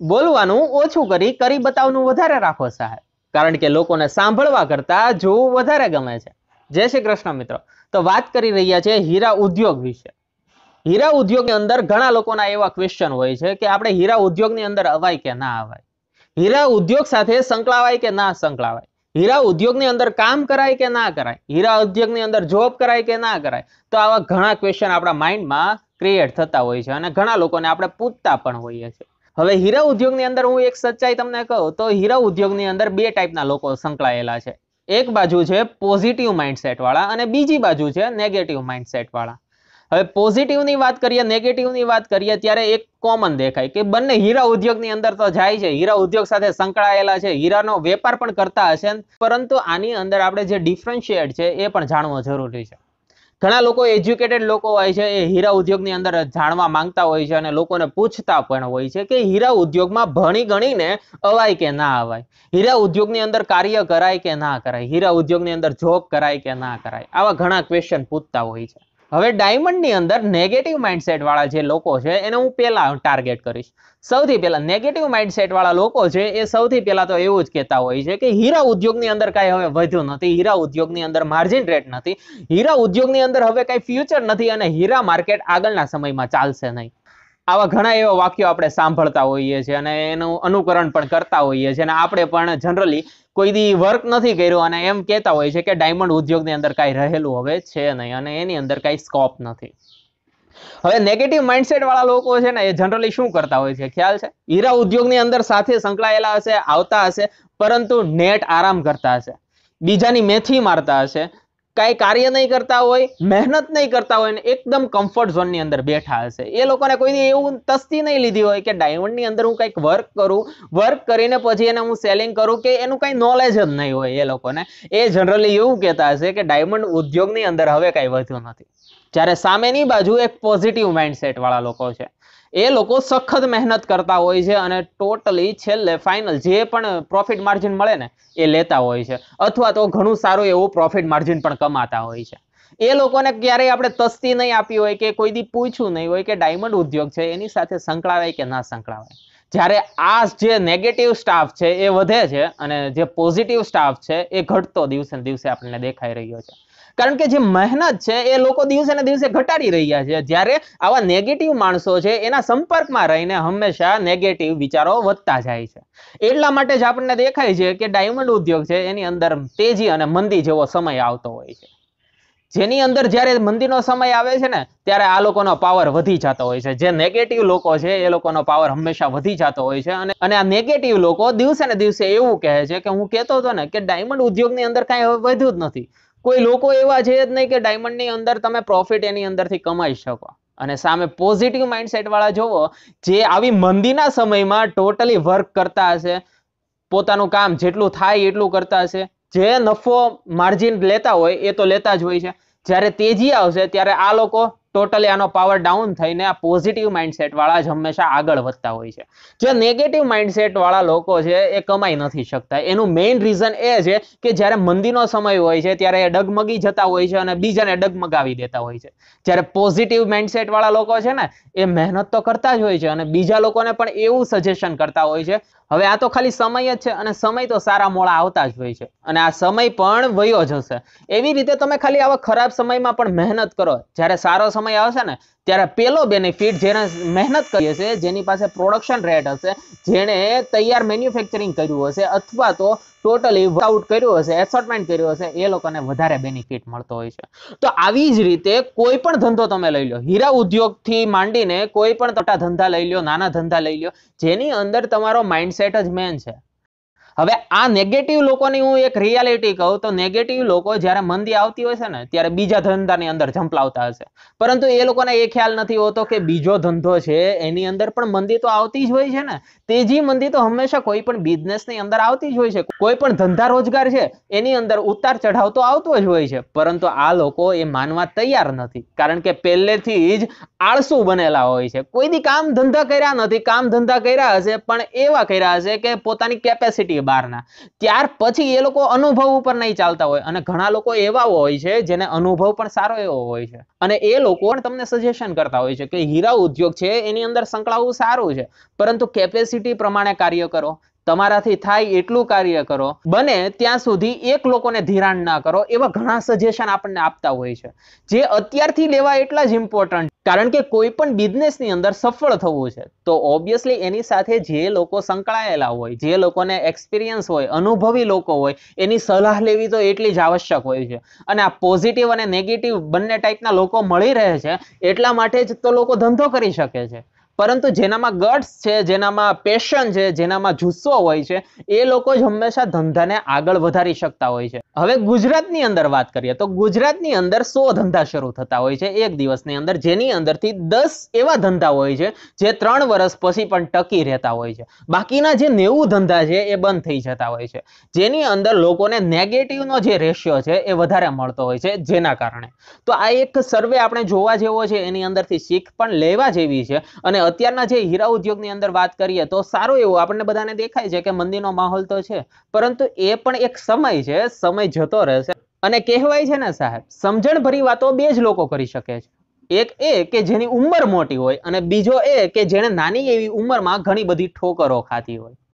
બોલવાનું ઓછું કરી કરી બતાવનું વધારે રાખો સાહેબ કારણ કે લોકોને સાંભળવા કરતા જોવું વધારે ગમે છે જય શ્રી કૃષ્ણ મિત્રો તો વાત કરી રહ્યા છે હીરા ઉદ્યોગ વિશે હીરા ઉદ્યોગની અંદર ઘણા લોકોના એવા ક્વેશ્ચન હોય છે કે આપણે હીરા ઉદ્યોગની અંદર અવાય કે ના અવાય હીરા ઉદ્યોગ સાથે સંકળાવાય કે ના સંકળાવાય હીરા ઉદ્યોગની અંદર કામ કરાય કે ના કરાય હીરા ઉદ્યોગની અંદર જોબ કરાય કે ના કરાય તો આવા ઘણા ક્વેશ્ચન આપણા માઇન્ડમાં ક્રિએટ થતા હોય છે અને ઘણા લોકોને આપણે પૂછતા પણ હોઈએ છીએ હવે હીરા ઉદ્યોગની અંદર હું એક સચ્ચાઈ તમને કહું તો હીરા ઉદ્યોગની અંદર બે ટાઈપના લોકો સંકળાયેલા છે એક બાજુ છે પોઝિટિવ માઇન્ડસેટ વાળા અને બીજી બાજુ છે નેગેટિવ માઇન્ડસેટ વાળા હવે પોઝિટિવની વાત કરીએ નેગેટિવની વાત કરીએ ત્યારે એક કોમન દેખાય કે બંને હીરા ઉદ્યોગની અંદર તો જાય છે હીરા ઉદ્યોગ સાથે સંકળાયેલા છે હીરાનો વેપાર પણ કરતા હશે પરંતુ આની અંદર આપણે જે ડિફરન્શિએટ છે એ પણ જાણવો જરૂરી છે ઘણા લોકો એજ્યુકેટેડ લોકો હોય છે એ હીરા ઉદ્યોગની અંદર જાણવા માંગતા હોય છે અને લોકોને પૂછતા પણ હોય છે કે હીરા ઉદ્યોગમાં ભણી ગણીને અવાય કે ના અવાય હીરા ઉદ્યોગની અંદર કાર્ય કરાય કે ના કરાય હીરા ઉદ્યોગની અંદર જોબ કરાય કે ના કરાય આવા ઘણા ક્વેશ્ચન પૂછતા હોય છે હવે ડાયમંડની અંદર નેગેટિવ માઇન્ડસેટવાળા જે લોકો છે એને હું પહેલાં ટાર્ગેટ કરીશ સૌથી પહેલાં નેગેટિવ માઇન્ડસેટવાળા લોકો છે એ સૌથી પહેલાં તો એવું જ કહેતા હોય છે કે હીરા ઉદ્યોગની અંદર કાંઈ હવે વધ્યું નથી હીરા ઉદ્યોગની અંદર માર્જિન રેટ નથી હીરા ઉદ્યોગની અંદર હવે કાંઈ ફ્યુચર નથી અને હીરા માર્કેટ આગળના સમયમાં ચાલશે નહીં આવા ઘણા એવા વાક્યો આપણે સાંભળતા હોઈએ છીએ અને એનું અનુકરણ પણ કરતા હોઈએ છીએ અને આપણે પણ જનરલી કોઈ દી વર્ક નથી કર્યું અને એમ કહેતા હોય છે કે ડાયમંડ ઉદ્યોગની અંદર કાંઈ રહેલું હવે છે નહીં અને એની અંદર કાંઈ સ્કોપ નથી હવે નેગેટિવ માઇન્ડસેટ વાળા લોકો છે ને એ જનરલી શું કરતા હોય છે ખ્યાલ છે હીરા ઉદ્યોગની અંદર સાથે સંકળાયેલા હશે આવતા હશે પરંતુ નેટ આરામ કરતા હશે બીજાની મેથી મારતા હશે કાંઈ કાર્ય નહીં કરતા હોય મહેનત નહીં કરતા હોય ને એકદમ કમ્ફર્ટ ઝોનની અંદર બેઠા હશે એ લોકોને કોઈની એવું તસ્તી નહીં લીધી હોય કે ડાયમંડ ની અંદર હું કંઈક વર્ક કરું વર્ક કરીને પછી એને હું સેલિંગ કરું કે એનું કાંઈ નોલેજ જ નહીં હોય એ લોકોને એ જનરલી એવું કહેતા હશે કે ડાયમંડ ઉદ્યોગની અંદર હવે કાંઈ વધ્યું નથી જ્યારે સામેની બાજુ એક પોઝિટિવ માઇન્ડસેટવાળા લોકો છે એ લોકો સખત મહેનત કરતા હોય છે અને ટોટલી છેલ્લે ફાઇનલ જે પણ પ્રોફિટ માર્જિન મળે ને એ લેતા હોય છે અથવા તો ઘણું સારું એવું પ્રોફિટ માર્જિન પણ કમાતા હોય છે એ લોકોને ક્યારેય આપણે તસ્તી નહીં આપી હોય કે કોઈ દી પૂછ્યું નહીં હોય કે ડાયમંડ ઉદ્યોગ છે એની સાથે સંકળાવાય કે ના સંકળાવાય જ્યારે આ જે નેગેટિવ સ્ટાફ છે એ વધે છે અને જે પોઝિટિવ સ્ટાફ છે એ ઘટતો દિવસે દિવસે આપણને દેખાઈ રહ્યો છે કારણ કે જે મહેનત છે એ લોકો દિવસે ને દિવસે ઘટાડી રહ્યા છે જ્યારે આવા નેગેટિવ માણસો છે એના સંપર્કમાં રહીને હંમેશા નેગેટિવ વિચારો વધતા જાય છે એટલા માટે જ આપણને દેખાય છે કે ડાયમંડ ઉદ્યોગ છે એની અંદર તેજી અને મંદી જેવો સમય આવતો હોય છે જેની અંદર જ્યારે મંદીનો સમય આવે છે ને ત્યારે આ લોકોનો પાવર વધી જતો હોય છે જે નેગેટિવ લોકો છે એ લોકોનો પાવર હંમેશા વધી જતો હોય છે અને અને આ નેગેટિવ લોકો દિવસે ને દિવસે એવું કહે છે કે હું કહેતો હતો ને કે ડાયમંડ ઉદ્યોગની અંદર કાંઈ વધ્યું જ નથી કોઈ લોકો એવા છે જ નહીં કે ડાયમંડની અંદર તમે પ્રોફિટ એની અંદરથી કમાઈ શકો અને સામે પોઝિટિવ માઇન્ડસેટવાળા જોવો જે આવી મંદીના સમયમાં ટોટલી વર્ક કરતા હશે પોતાનું કામ જેટલું થાય એટલું કરતા હશે જે નફો માર્જિન લેતા હોય એ તો લેતા જ હોય છે જ્યારે તેજી આવશે ત્યારે આ લોકો ટોટલી આનો પાવર ડાઉન થઈને આ પોઝિટિવ માઇન્ડસેટ વાળા જ હંમેશા આગળ વધતા હોય છે જે નેગેટિવ માઇન્ડસેટ વાળા લોકો છે એ કમાઈ નથી શકતા એનું મેઇન રીઝન એ છે કે જ્યારે મંદીનો સમય હોય છે ત્યારે એ ડગમગી જતા હોય છે અને બીજાને ડગમગાવી દેતા હોય છે જ્યારે પોઝિટિવ માઇન્ડસેટ વાળા લોકો છે ને એ મહેનત તો કરતા જ હોય છે અને બીજા લોકોને પણ એવું સજેશન કરતા હોય છે હવે આ તો ખાલી સમય જ છે અને સમય તો સારા મોળા આવતા જ હોય છે અને આ સમય પણ વયો જશે એવી રીતે તમે ખાલી આવા ખરાબ સમયમાં પણ મહેનત કરો જ્યારે સારો સમય સમય આવશે ને ત્યારે પેલો બેનિફિટ જેને મહેનત કરી હશે જેની પાસે પ્રોડક્શન રેટ હશે જેણે તૈયાર મેન્યુફેક્ચરિંગ કર્યું હશે અથવા તો ટોટલી વર્કઆઉટ કર્યું હશે એસોર્ટમેન્ટ કર્યું હશે એ લોકોને વધારે બેનિફિટ મળતો હોય છે તો આવી જ રીતે કોઈ પણ ધંધો તમે લઈ લો હીરા ઉદ્યોગથી માંડીને કોઈ પણ તટા ધંધા લઈ લો નાના ધંધા લઈ લો જેની અંદર તમારો માઇન્ડસેટ જ મેન છે હવે આ નેગેટિવ લોકોની હું એક રિયાલિટી કહું તો નેગેટિવ લોકો જ્યારે મંદી આવતી હોય છે ને ત્યારે બીજા ધંધાની અંદર ઝંપલાવતા હશે પરંતુ એ લોકોને એ ખ્યાલ નથી હોતો કે બીજો ધંધો છે એની અંદર પણ મંદી તો આવતી જ હોય છે ને તેજી મંદી તો હંમેશા કોઈ પણ બિઝનેસની અંદર આવતી જ હોય છે કોઈ પણ ધંધા રોજગાર છે એની અંદર ઉતાર ચઢાવ તો આવતો જ હોય છે પરંતુ આ લોકો એ માનવા તૈયાર નથી કારણ કે પહેલેથી જ આળસુ બનેલા હોય છે કોઈ દી કામ ધંધા કર્યા નથી કામ ધંધા કર્યા હશે પણ એવા કર્યા હશે કે પોતાની કેપેસિટી બારના ત્યાર પછી એ લોકો અનુભવ ઉપર નહીં ચાલતા હોય અને ઘણા લોકો એવા હોય છે જેને અનુભવ પણ સારો એવો હોય છે અને એ લોકો પણ તમને સજેશન કરતા હોય છે કે હીરા ઉદ્યોગ છે એની અંદર સંકળાવવું સારું છે પરંતુ કેપેસિટી પ્રમાણે કાર્ય કરો તમારાથી થાય એટલું કાર્ય કરો બને ત્યાં સુધી એક લોકોને ધિરાણ ના કરો એવા ઘણા સજેશન આપણને આપતા હોય છે જે અત્યારથી લેવા એટલા જ ઇમ્પોર્ટન્ટ કારણ કે કોઈ પણ બિઝનેસની અંદર સફળ થવું છે તો ઓબ્વિયસલી એની સાથે જે લોકો સંકળાયેલા હોય જે લોકોને એક્સપિરિયન્સ હોય અનુભવી લોકો હોય એની સલાહ લેવી તો એટલી જ આવશ્યક હોય છે અને આ પોઝિટિવ અને નેગેટિવ બંને ટાઈપના લોકો મળી રહે છે એટલા માટે જ તો લોકો ધંધો કરી શકે છે પરંતુ જેનામાં ગટ્સ છે જેનામાં પેશન છે જેનામાં જુસ્સો હોય છે એ લોકો જ હંમેશા ધંધાને આગળ વધારી શકતા હોય છે હવે ગુજરાતની અંદર વાત કરીએ તો ગુજરાતની અંદર સો ધંધા શરૂ થતા હોય છે એક દિવસની અંદર જેની અંદરથી દસ એવા ધંધા હોય છે જે ત્રણ વર્ષ પછી પણ ટકી રહેતા હોય છે બાકીના જે નેવું ધંધા છે એ બંધ થઈ જતા હોય છે જેની અંદર લોકોને નેગેટિવનો જે રેશિયો છે એ વધારે મળતો હોય છે જેના કારણે તો આ એક સર્વે આપણે જોવા જેવો છે એની અંદરથી શીખ પણ લેવા જેવી છે અને અત્યારના જે હીરા ઉદ્યોગની અંદર વાત કરીએ તો સારું એવું આપણને બધાને દેખાય છે કે મંદીનો માહોલ તો છે પરંતુ એ પણ એક સમય છે સમય જતો રહેશે અને કહેવાય છે ને સાહેબ સમજણ ભરી વાતો બે જ લોકો કરી શકે છે એક એ કે જેની ઉંમર મોટી હોય અને બીજો એ કે જેણે નાની એવી ઉંમરમાં ઘણી બધી ઠોકરો ખાતી હોય